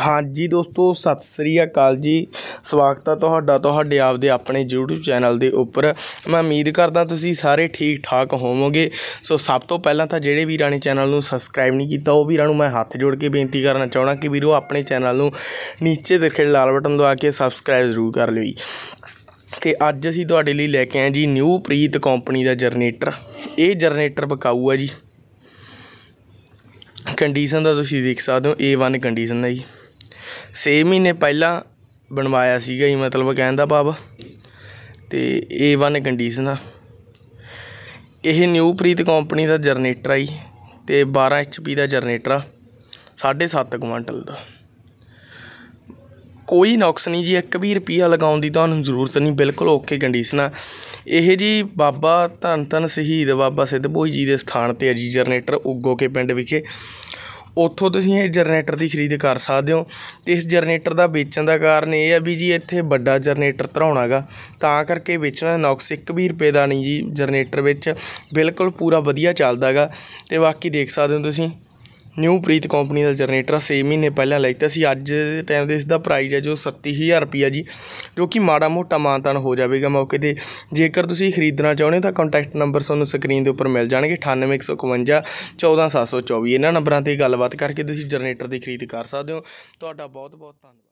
ਹਾਂਜੀ ਦੋਸਤੋ ਸਤਿ ਸ੍ਰੀ ਅਕਾਲ ਜੀ ਸਵਾਗਤ ਹੈ ਤੁਹਾਡਾ ਤੁਹਾਡੇ ਆਪਦੇ ਆਪਣੇ YouTube ਚੈਨਲ ਦੇ ਉੱਪਰ ਮੈਂ ਉਮੀਦ ਕਰਦਾ ਤੁਸੀਂ ਸਾਰੇ ਠੀਕ ਠਾਕ ਹੋਵੋਗੇ ਸੋ ਸਭ ਤੋਂ ਪਹਿਲਾਂ ਤਾਂ ਜਿਹੜੇ ਵੀਰਾਂ ਨੇ ਚੈਨਲ ਨੂੰ ਸਬਸਕ੍ਰਾਈਬ ਨਹੀਂ ਕੀਤਾ ਉਹ ਵੀਰਾਂ ਨੂੰ ਮੈਂ ਹੱਥ ਜੋੜ ਕੇ ਬੇਨਤੀ ਕਰਨਾ ਚਾਹਣਾ ਕਿ ਵੀਰੋ ਆਪਣੇ ਚੈਨਲ ਨੂੰ ਨੀਚੇ ਦਿਖੇ ਲਾਲ ਬਟਨ ਦਬਾ ਕੇ ਸਬਸਕ੍ਰਾਈਬ ਜ਼ਰੂਰ ਕਰ ਲਿਓ ਜੀ ਤੇ ਅੱਜ ਅਸੀਂ ਤੁਹਾਡੇ ਲਈ ਲੈ ਕੇ ਆਏ ਜੀ ਨਿਊ ਪ੍ਰੀਤ ਕੰਪਨੀ ਦਾ ਜਨਰੇਟਰ ਇਹ ਜਨਰੇਟਰ ਬਕਾਊ ਹੈ ਜੀ ਕੰਡੀਸ਼ਨ ਦਾ ਤੁਸੀਂ ਦੇਖ ਸਕਦੇ ਹੋ A1 ਕੰਡੀਸ਼ਨ ਦਾ ਜੀ ਛੇ ਮਹੀਨੇ ਪਹਿਲਾਂ ਬਣਵਾਇਆ ਸੀਗਾ ਜੀ ਮਤਲਬ ਕਹਿਣ ਦਾ ਭਾਵ ਤੇ ਏ ਵਨ ਕੰਡੀਸ਼ਨ ਆ ਇਹ ਨਿਊ ਪ੍ਰੀਤ ਕੰਪਨੀ ਦਾ ਜਨਰੇਟਰ ਆ ਜੀ ਤੇ 12 ਐਚ ਪੀ ਦਾ ਜਨਰੇਟਰ ਆ ਸਾਢੇ ਕੁਇੰਟਲ ਦਾ ਕੋਈ ਨੁਕਸ ਨਹੀਂ ਜੀ ਇੱਕ ਵੀ ਰੁਪਿਆ ਲਗਾਉਣ ਦੀ ਤੁਹਾਨੂੰ ਜ਼ਰੂਰਤ ਨਹੀਂ ਬਿਲਕੁਲ ਓਕੇ ਕੰਡੀਸ਼ਨ ਆ ਇਹ ਜੀ ਬਾਬਾ ਧੰਨ ਧੰਨ ਸ਼ਹੀਦ ਬਾਬਾ ਸਿੱਧ ਬੋਈ ਜੀ ਦੇ ਸਥਾਨ ਤੇ ਅਜੀ ਜੀ ਜਰਨੇਟਰ ਉਗੋ ਕੇ ਪਿੰਡ ਵਿਖੇ ਉੱਥੋਂ ਤੁਸੀਂ ਇਹ ਜਨਰੇਟਰ ਦੀ ਖਰੀਦ ਕਰ ਸਕਦੇ ਹੋ ਅਤੇ ਇਸ ਜਨਰੇਟਰ ਦਾ ਵੇਚਣ ਦਾ ਕਾਰਨ ਇਹ ਆ ਵੀ ਜੀ ਇੱਥੇ ਵੱਡਾ ਜਨਰੇਟਰ ਧਰਾਉਣਾ ਗਾ ਤਾਂ ਕਰਕੇ ਵੇਚਣਾ ਨੌਕਸ ਇੱਕ ਵੀ ਰੁਪਏ ਦਾ ਨਹੀਂ ਜੀ ਜਨਰੇਟਰ ਵਿੱਚ ਬਿਲਕੁਲ ਪੂਰਾ ਵਧੀਆ ਚੱਲਦਾ ਗਾ ਅਤੇ ਬਾਕੀ ਦੇਖ ਸਕਦੇ ਹੋ ਤੁਸੀਂ ਨਿਊ ਪ੍ਰੀਤ ਕੰਪਨੀ ਦਾ ਜਨਰੇਟਰ 6 ਮਹੀਨੇ ਪਹਿਲਾਂ ਲੈਤਾ ਸੀ ਅੱਜ ਦੇ ਟਾਈਮ ਦੇ ਇਸ ਦਾ ਪ੍ਰਾਈਸ ਹੈ ਜੋ 37000 ਰੁਪਿਆ ਜੀ ਜੋ ਕਿ ਮਾੜਾ ਮੋਟਾ ਮਾਨਤਨ ਹੋ ਜਾਵੇਗਾ ਮੌਕੇ ਤੇ ਜੇਕਰ ਤੁਸੀਂ ਖਰੀਦਣਾ ਚਾਹੁੰਦੇ ਤਾਂ ਕੰਟੈਕਟ ਨੰਬਰ ਤੁਹਾਨੂੰ ਸਕਰੀਨ ਦੇ ਉੱਪਰ ਮਿਲ ਜਾਣਗੇ 9851 14724 ਇਹਨਾਂ ਨੰਬਰਾਂ ਤੇ ਗੱਲਬਾਤ ਕਰਕੇ ਤੁਸੀਂ ਜਨਰੇਟਰ ਦੀ ਖਰੀਦ ਕਰ ਸਕਦੇ ਹੋ ਤੁਹਾਡਾ ਬਹੁਤ ਬਹੁਤ ਧੰਨਵਾਦ